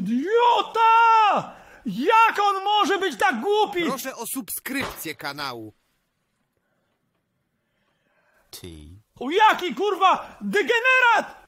idiota! Jak on może być tak głupi? Proszę o subskrypcję kanału. Ty. O jaki kurwa degenerat!